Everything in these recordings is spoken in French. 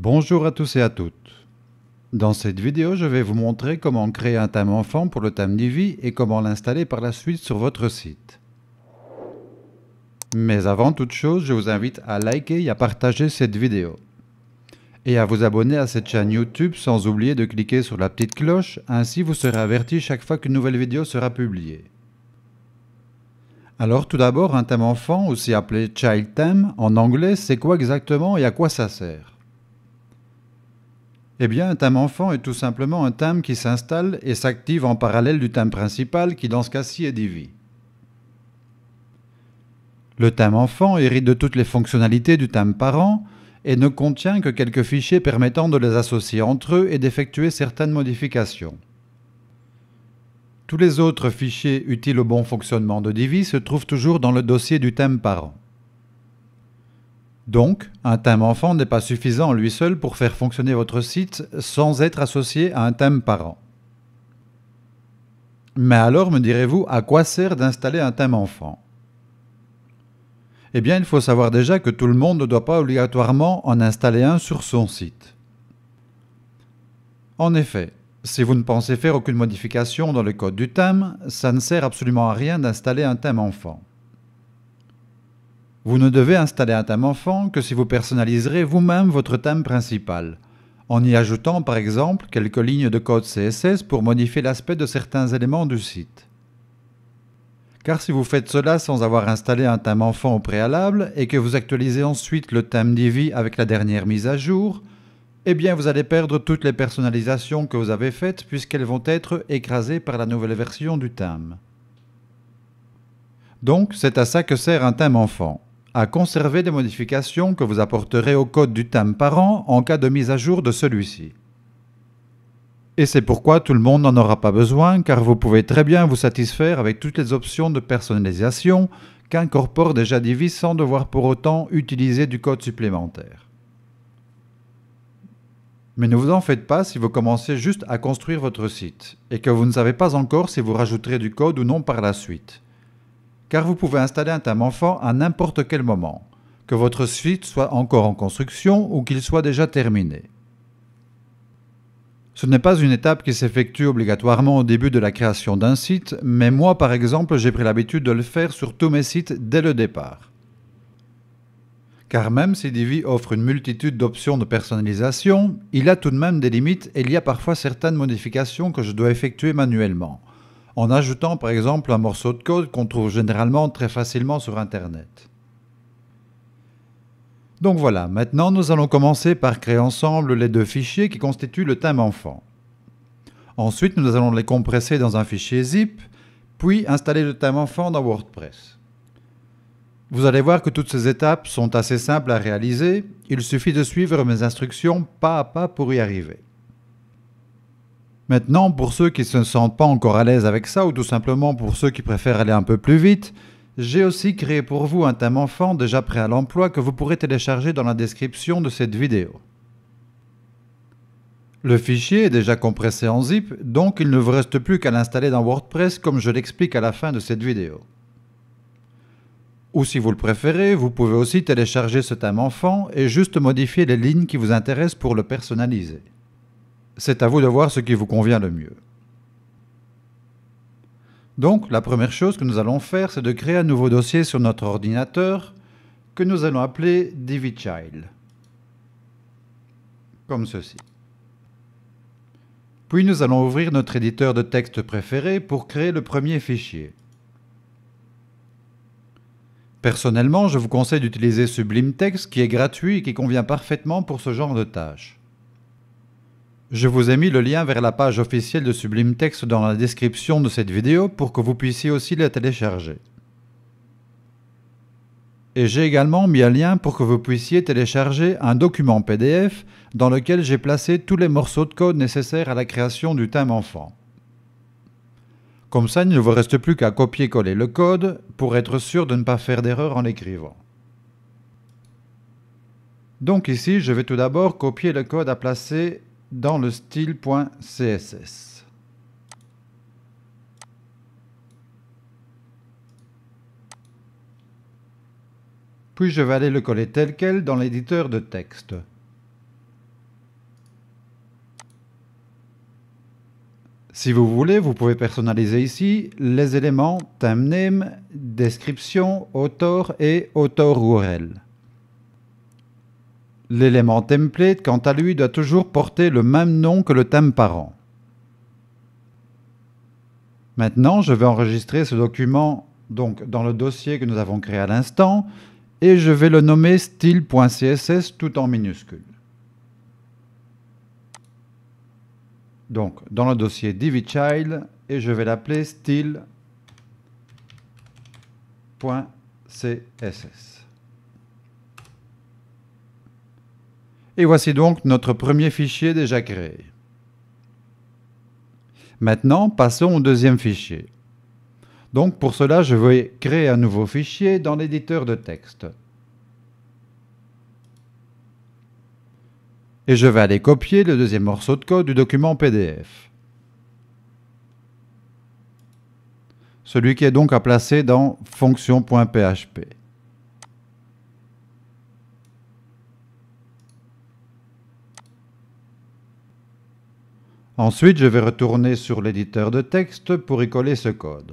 Bonjour à tous et à toutes. Dans cette vidéo, je vais vous montrer comment créer un thème enfant pour le thème Divi et comment l'installer par la suite sur votre site. Mais avant toute chose, je vous invite à liker et à partager cette vidéo. Et à vous abonner à cette chaîne YouTube sans oublier de cliquer sur la petite cloche, ainsi vous serez averti chaque fois qu'une nouvelle vidéo sera publiée. Alors tout d'abord, un thème enfant, aussi appelé Child Theme en anglais, c'est quoi exactement et à quoi ça sert eh bien, un thème enfant est tout simplement un thème qui s'installe et s'active en parallèle du thème principal qui, dans ce cas-ci, est Divi. Le thème enfant hérite de toutes les fonctionnalités du thème parent et ne contient que quelques fichiers permettant de les associer entre eux et d'effectuer certaines modifications. Tous les autres fichiers utiles au bon fonctionnement de Divi se trouvent toujours dans le dossier du thème parent. Donc, un thème enfant n'est pas suffisant en lui seul pour faire fonctionner votre site sans être associé à un thème parent. Mais alors, me direz-vous, à quoi sert d'installer un thème enfant Eh bien, il faut savoir déjà que tout le monde ne doit pas obligatoirement en installer un sur son site. En effet, si vous ne pensez faire aucune modification dans le code du thème, ça ne sert absolument à rien d'installer un thème enfant. Vous ne devez installer un thème enfant que si vous personnaliserez vous-même votre thème principal, en y ajoutant par exemple quelques lignes de code CSS pour modifier l'aspect de certains éléments du site. Car si vous faites cela sans avoir installé un thème enfant au préalable et que vous actualisez ensuite le thème Divi avec la dernière mise à jour, eh bien vous allez perdre toutes les personnalisations que vous avez faites puisqu'elles vont être écrasées par la nouvelle version du thème. Donc c'est à ça que sert un thème enfant à conserver des modifications que vous apporterez au code du thème parent en cas de mise à jour de celui-ci. Et c'est pourquoi tout le monde n'en aura pas besoin car vous pouvez très bien vous satisfaire avec toutes les options de personnalisation qu'incorpore déjà Divi sans devoir pour autant utiliser du code supplémentaire. Mais ne vous en faites pas si vous commencez juste à construire votre site et que vous ne savez pas encore si vous rajouterez du code ou non par la suite car vous pouvez installer un thème enfant à n'importe quel moment, que votre suite soit encore en construction ou qu'il soit déjà terminé. Ce n'est pas une étape qui s'effectue obligatoirement au début de la création d'un site, mais moi par exemple j'ai pris l'habitude de le faire sur tous mes sites dès le départ. Car même si Divi offre une multitude d'options de personnalisation, il a tout de même des limites et il y a parfois certaines modifications que je dois effectuer manuellement en ajoutant par exemple un morceau de code qu'on trouve généralement très facilement sur Internet. Donc voilà, maintenant nous allons commencer par créer ensemble les deux fichiers qui constituent le thème enfant. Ensuite, nous allons les compresser dans un fichier zip, puis installer le thème enfant dans WordPress. Vous allez voir que toutes ces étapes sont assez simples à réaliser, il suffit de suivre mes instructions pas à pas pour y arriver. Maintenant, pour ceux qui ne se sentent pas encore à l'aise avec ça, ou tout simplement pour ceux qui préfèrent aller un peu plus vite, j'ai aussi créé pour vous un thème enfant déjà prêt à l'emploi que vous pourrez télécharger dans la description de cette vidéo. Le fichier est déjà compressé en zip, donc il ne vous reste plus qu'à l'installer dans WordPress comme je l'explique à la fin de cette vidéo. Ou si vous le préférez, vous pouvez aussi télécharger ce thème enfant et juste modifier les lignes qui vous intéressent pour le personnaliser c'est à vous de voir ce qui vous convient le mieux. Donc, la première chose que nous allons faire, c'est de créer un nouveau dossier sur notre ordinateur que nous allons appeler Child. comme ceci. Puis nous allons ouvrir notre éditeur de texte préféré pour créer le premier fichier. Personnellement, je vous conseille d'utiliser Sublime Text qui est gratuit et qui convient parfaitement pour ce genre de tâches. Je vous ai mis le lien vers la page officielle de Sublime Text dans la description de cette vidéo pour que vous puissiez aussi la télécharger. Et j'ai également mis un lien pour que vous puissiez télécharger un document PDF dans lequel j'ai placé tous les morceaux de code nécessaires à la création du thème enfant. Comme ça, il ne vous reste plus qu'à copier-coller le code pour être sûr de ne pas faire d'erreur en l'écrivant. Donc ici, je vais tout d'abord copier le code à placer dans le style.css. Puis je vais aller le coller tel quel dans l'éditeur de texte. Si vous voulez, vous pouvez personnaliser ici les éléments thème, description, auteur et auteur URL. L'élément template, quant à lui, doit toujours porter le même nom que le thème parent. Maintenant, je vais enregistrer ce document donc, dans le dossier que nous avons créé à l'instant et je vais le nommer style.css tout en minuscules. Donc, dans le dossier DiviChild et je vais l'appeler style.css. Et voici donc notre premier fichier déjà créé. Maintenant, passons au deuxième fichier. Donc pour cela, je vais créer un nouveau fichier dans l'éditeur de texte. Et je vais aller copier le deuxième morceau de code du document PDF. Celui qui est donc à placer dans fonction.php. Ensuite, je vais retourner sur l'éditeur de texte pour y coller ce code.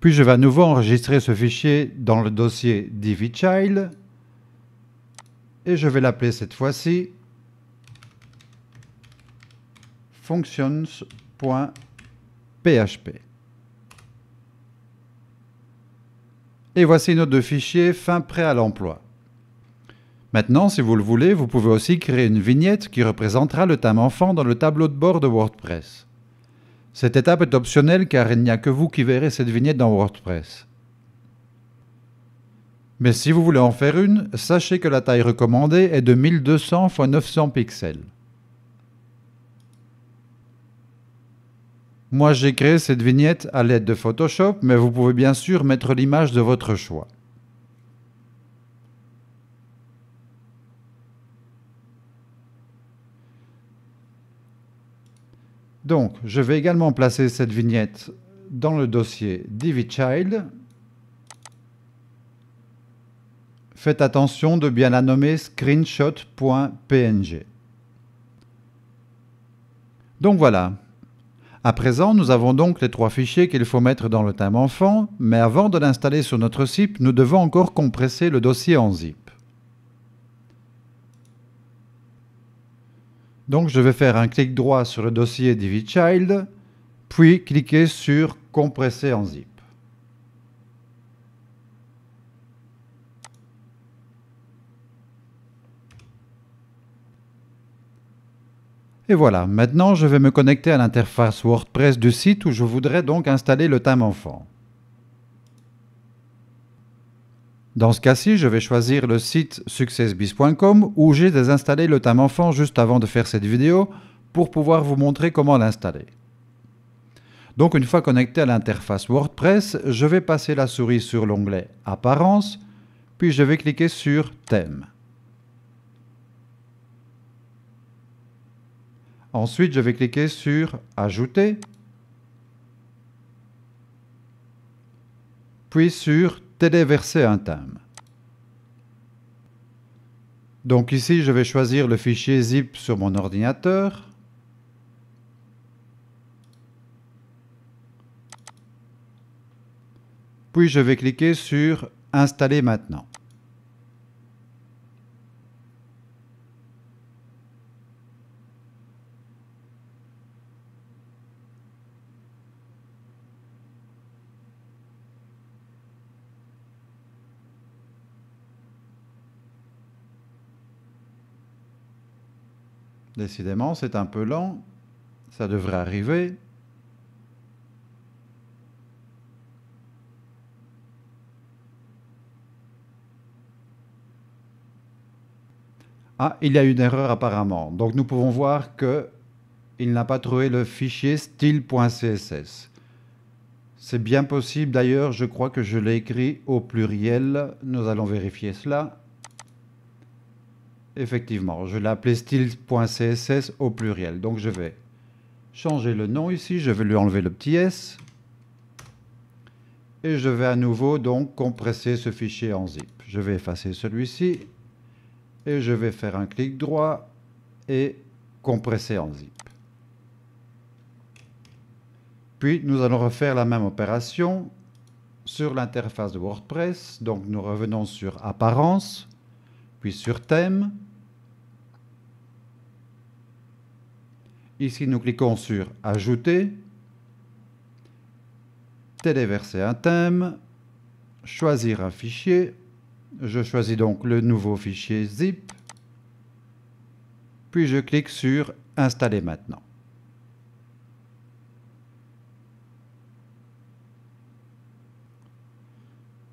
Puis je vais à nouveau enregistrer ce fichier dans le dossier Child. et je vais l'appeler cette fois-ci functions.php. Et voici nos deux fichiers fin prêt à l'emploi. Maintenant, si vous le voulez, vous pouvez aussi créer une vignette qui représentera le thème enfant dans le tableau de bord de WordPress. Cette étape est optionnelle car il n'y a que vous qui verrez cette vignette dans WordPress. Mais si vous voulez en faire une, sachez que la taille recommandée est de 1200 x 900 pixels. Moi j'ai créé cette vignette à l'aide de Photoshop, mais vous pouvez bien sûr mettre l'image de votre choix. Donc, je vais également placer cette vignette dans le dossier DiviChild. Faites attention de bien la nommer screenshot.png. Donc voilà. À présent, nous avons donc les trois fichiers qu'il faut mettre dans le thème enfant, mais avant de l'installer sur notre site, nous devons encore compresser le dossier en zip. Donc je vais faire un clic droit sur le dossier Child, puis cliquer sur Compresser en zip. Et voilà, maintenant je vais me connecter à l'interface WordPress du site où je voudrais donc installer le thème enfant. Dans ce cas-ci, je vais choisir le site successbiz.com où j'ai désinstallé le thème Enfant juste avant de faire cette vidéo pour pouvoir vous montrer comment l'installer. Donc une fois connecté à l'interface WordPress, je vais passer la souris sur l'onglet Apparence, puis je vais cliquer sur Thème. Ensuite, je vais cliquer sur Ajouter, puis sur téléverser un thème. Donc ici, je vais choisir le fichier zip sur mon ordinateur. Puis je vais cliquer sur Installer maintenant. Décidément, c'est un peu lent. Ça devrait arriver. Ah, il y a une erreur apparemment. Donc nous pouvons voir que il n'a pas trouvé le fichier style.css. C'est bien possible d'ailleurs, je crois que je l'ai écrit au pluriel. Nous allons vérifier cela. Effectivement, je l'ai appelé style.css au pluriel. Donc je vais changer le nom ici, je vais lui enlever le petit s. Et je vais à nouveau donc compresser ce fichier en zip. Je vais effacer celui-ci et je vais faire un clic droit et compresser en zip. Puis nous allons refaire la même opération sur l'interface de WordPress. Donc nous revenons sur Apparence, puis sur Thème, Ici, nous cliquons sur Ajouter, téléverser un thème, choisir un fichier. Je choisis donc le nouveau fichier zip, puis je clique sur Installer maintenant.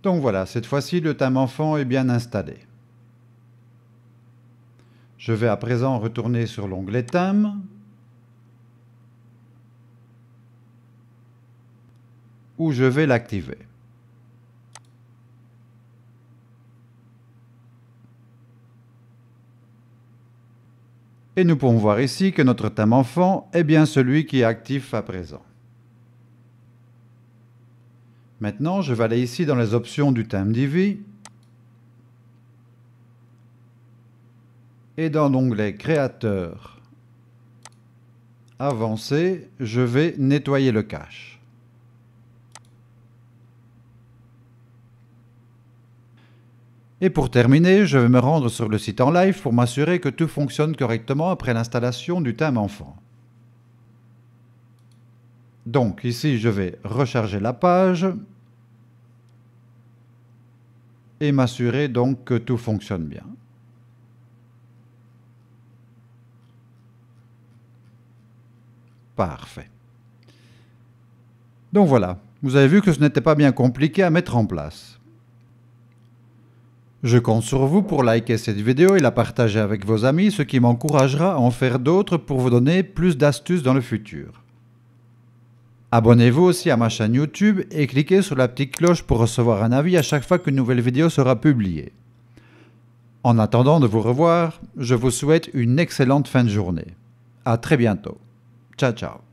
Donc voilà, cette fois-ci, le thème enfant est bien installé. Je vais à présent retourner sur l'onglet thème où je vais l'activer. Et nous pouvons voir ici que notre thème enfant est bien celui qui est actif à présent. Maintenant, je vais aller ici dans les options du thème Divi. Et dans l'onglet Créateur, Avancé, je vais nettoyer le cache. Et pour terminer, je vais me rendre sur le site en live pour m'assurer que tout fonctionne correctement après l'installation du thème enfant. Donc ici, je vais recharger la page et m'assurer donc que tout fonctionne bien. Parfait. Donc voilà, vous avez vu que ce n'était pas bien compliqué à mettre en place. Je compte sur vous pour liker cette vidéo et la partager avec vos amis, ce qui m'encouragera à en faire d'autres pour vous donner plus d'astuces dans le futur. Abonnez-vous aussi à ma chaîne YouTube et cliquez sur la petite cloche pour recevoir un avis à chaque fois qu'une nouvelle vidéo sera publiée. En attendant de vous revoir, je vous souhaite une excellente fin de journée. À très bientôt. Ciao ciao.